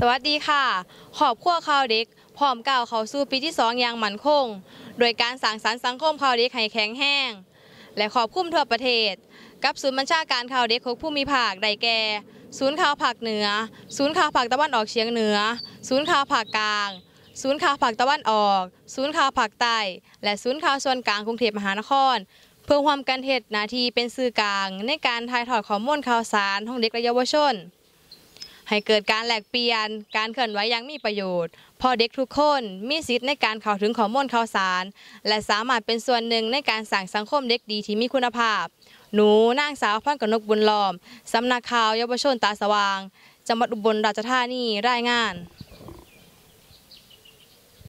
สวัสดีค่ะขอบขั้วข่าวเด็กพร้อมก้าวเข้าสู่ปีที่สองอย่างมั่นคง โดยการสร้างสรรค์สังคมข่าวเด็กให้แข็งแห้งและขอบคุ้มทั่วประเทศ กับศูนย์บัญชาการข่าวเด็กของผู้มีภาคใดแก่ ศูนย์ข่าวภาคเหนือ ศูนย์ข่าวภาคตะวันออกเฉียงเหนือ ศูนย์ข่าวภาคกลาง ศูนย์ข่าวภาคตะวันออก ศูนย์ข่าวภาคใต้และศูนย์ข่าวส่วนกลางกรุงเทพมหานคร เพื่อความกันเหตุนาทีเป็นสื่อกลางในการถ่ายทอดข้อมูลข่าวสารของเด็กและเยาวชนให้เกิดการแลกเปลี่ยน การเคลื่อนไหวอย่างมีประโยชน์พอเด็กทุกคนมีสิทธิ์ในการเข้าถึงข้อมูลข่าวสาร และสามารถเป็นส่วนหนึ่งในการสร้างสังคมเด็กดีที่มีคุณภาพ หนูนางสาวพันกนกบุญล้อมสำนักข่าวเยาวชนตาสว่างจังหวัดอุบลราชธานีรายงาน